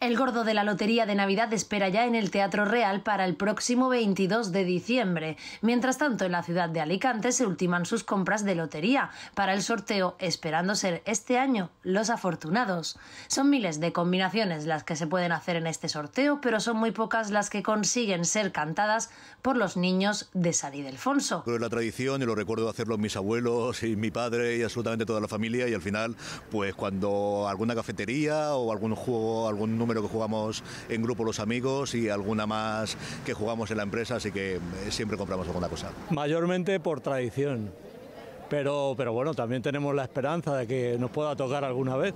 El gordo de la Lotería de Navidad espera ya en el Teatro Real para el próximo 22 de diciembre. Mientras tanto, en la ciudad de Alicante se ultiman sus compras de lotería para el sorteo, esperando ser este año los afortunados. Son miles de combinaciones las que se pueden hacer en este sorteo, pero son muy pocas las que consiguen ser cantadas por los niños de San Ildefonso. Pero es la tradición y lo recuerdo hacerlo mis abuelos y mi padre y absolutamente toda la familia y al final, pues cuando alguna cafetería o algún juego, algún número que jugamos en grupo los amigos y alguna más que jugamos en la empresa, así que eh, siempre compramos alguna cosa. Mayormente por tradición, pero, pero bueno, también tenemos la esperanza de que nos pueda tocar alguna vez.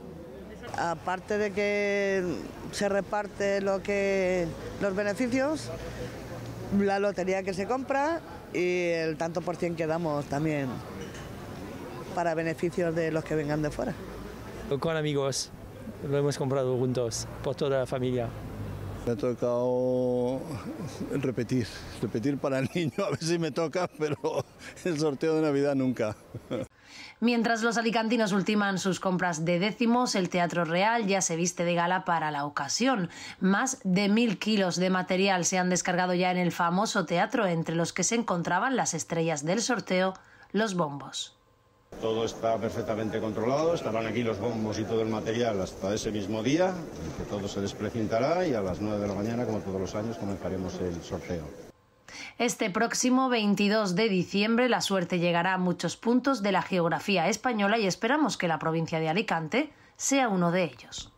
Aparte de que se reparte lo que, los beneficios, la lotería que se compra y el tanto por cien que damos también para beneficios de los que vengan de fuera. Con amigos lo hemos comprado juntos, por toda la familia. Me ha tocado repetir, repetir para el niño, a ver si me toca, pero el sorteo de Navidad nunca. Mientras los alicantinos ultiman sus compras de décimos, el Teatro Real ya se viste de gala para la ocasión. Más de mil kilos de material se han descargado ya en el famoso teatro, entre los que se encontraban las estrellas del sorteo, los bombos. Todo está perfectamente controlado, estarán aquí los bombos y todo el material hasta ese mismo día, que todo se desprecintará y a las 9 de la mañana, como todos los años, comenzaremos el sorteo. Este próximo 22 de diciembre la suerte llegará a muchos puntos de la geografía española y esperamos que la provincia de Alicante sea uno de ellos.